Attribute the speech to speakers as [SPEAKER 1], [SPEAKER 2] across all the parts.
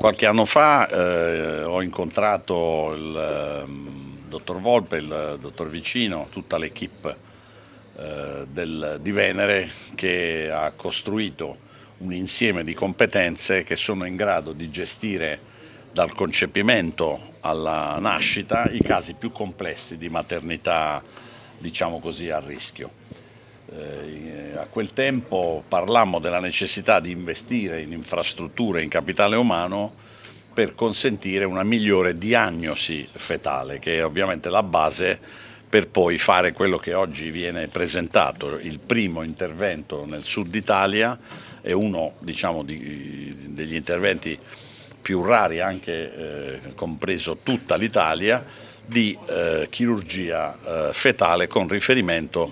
[SPEAKER 1] Qualche anno fa eh, ho incontrato il um, dottor Volpe, il dottor Vicino, tutta l'equipe eh, del, di Venere che ha costruito un insieme di competenze che sono in grado di gestire dal concepimento alla nascita i casi più complessi di maternità, diciamo così, a rischio. Eh, a quel tempo parlammo della necessità di investire in infrastrutture, in capitale umano per consentire una migliore diagnosi fetale, che è ovviamente la base per poi fare quello che oggi viene presentato, il primo intervento nel sud Italia e uno diciamo, di, degli interventi più rari, anche eh, compreso tutta l'Italia, di eh, chirurgia eh, fetale con riferimento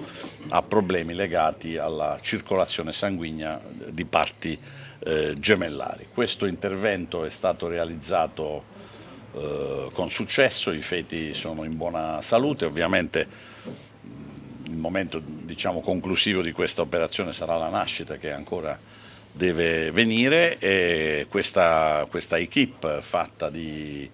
[SPEAKER 1] a problemi legati alla circolazione sanguigna di parti eh, gemellari. Questo intervento è stato realizzato eh, con successo, i feti sono in buona salute, ovviamente mm, il momento diciamo, conclusivo di questa operazione sarà la nascita che ancora deve venire e questa, questa equip fatta di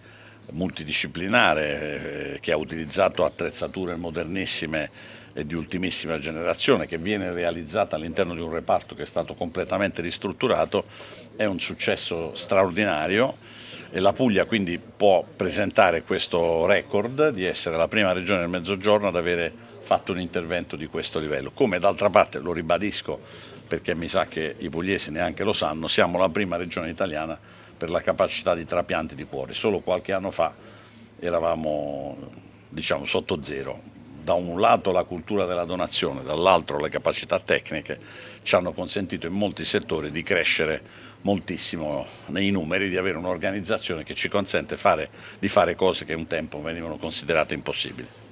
[SPEAKER 1] multidisciplinare eh, che ha utilizzato attrezzature modernissime e di ultimissima generazione che viene realizzata all'interno di un reparto che è stato completamente ristrutturato è un successo straordinario e la Puglia quindi può presentare questo record di essere la prima regione del Mezzogiorno ad avere fatto un intervento di questo livello. Come d'altra parte, lo ribadisco perché mi sa che i pugliesi neanche lo sanno, siamo la prima regione italiana per la capacità di trapianti di cuore. Solo qualche anno fa eravamo diciamo, sotto zero. Da un lato la cultura della donazione, dall'altro le capacità tecniche ci hanno consentito in molti settori di crescere moltissimo nei numeri, di avere un'organizzazione che ci consente fare, di fare cose che un tempo venivano considerate impossibili.